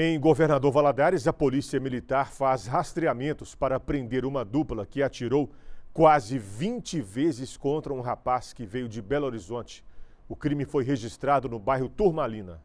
Em Governador Valadares, a Polícia Militar faz rastreamentos para prender uma dupla que atirou quase 20 vezes contra um rapaz que veio de Belo Horizonte. O crime foi registrado no bairro Turmalina.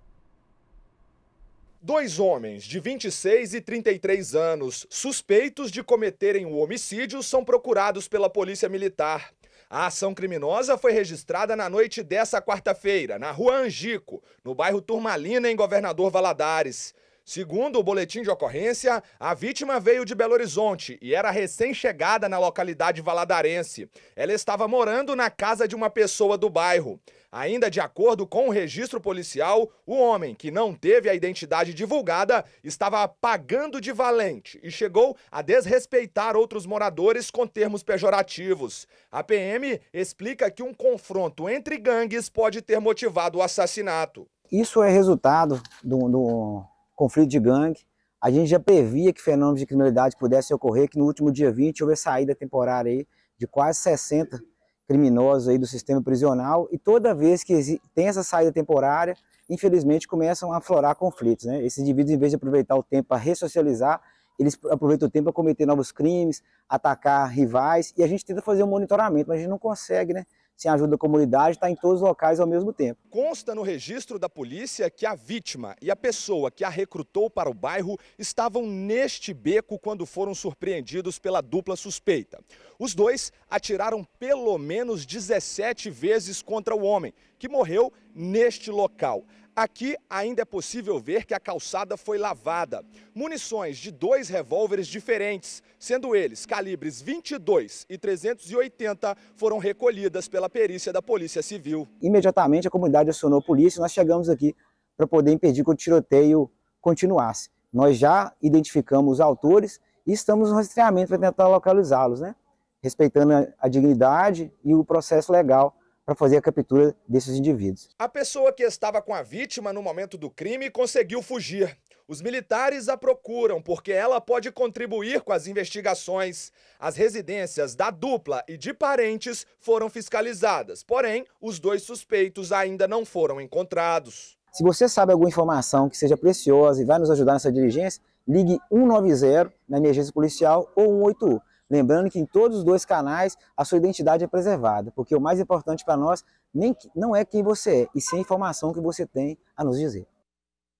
Dois homens de 26 e 33 anos, suspeitos de cometerem o homicídio, são procurados pela Polícia Militar. A ação criminosa foi registrada na noite dessa quarta-feira, na rua Angico, no bairro Turmalina, em Governador Valadares. Segundo o boletim de ocorrência, a vítima veio de Belo Horizonte e era recém-chegada na localidade valadarense. Ela estava morando na casa de uma pessoa do bairro. Ainda de acordo com o registro policial, o homem, que não teve a identidade divulgada, estava pagando de valente e chegou a desrespeitar outros moradores com termos pejorativos. A PM explica que um confronto entre gangues pode ter motivado o assassinato. Isso é resultado do, do conflito de gangue. A gente já previa que fenômenos de criminalidade pudessem ocorrer, que no último dia 20 houve a saída temporária aí de quase 60 criminosos aí do sistema prisional e toda vez que tem essa saída temporária, infelizmente começam a aflorar conflitos, né? Esses indivíduos, em vez de aproveitar o tempo para ressocializar, eles aproveitam o tempo para cometer novos crimes, atacar rivais, e a gente tenta fazer um monitoramento, mas a gente não consegue, né? Sem a ajuda da comunidade, está em todos os locais ao mesmo tempo. Consta no registro da polícia que a vítima e a pessoa que a recrutou para o bairro estavam neste beco quando foram surpreendidos pela dupla suspeita. Os dois atiraram pelo menos 17 vezes contra o homem, que morreu neste local. Aqui ainda é possível ver que a calçada foi lavada. Munições de dois revólveres diferentes, sendo eles calibres 22 e 380, foram recolhidas pela perícia da Polícia Civil. Imediatamente a comunidade acionou a polícia e nós chegamos aqui para poder impedir que o tiroteio continuasse. Nós já identificamos os autores e estamos no rastreamento para tentar localizá-los, né? respeitando a dignidade e o processo legal para fazer a captura desses indivíduos. A pessoa que estava com a vítima no momento do crime conseguiu fugir. Os militares a procuram porque ela pode contribuir com as investigações. As residências da dupla e de parentes foram fiscalizadas, porém, os dois suspeitos ainda não foram encontrados. Se você sabe alguma informação que seja preciosa e vai nos ajudar nessa diligência, ligue 190 na emergência policial ou 181. Lembrando que em todos os dois canais a sua identidade é preservada, porque o mais importante para nós nem, não é quem você é, e sim a informação que você tem a nos dizer.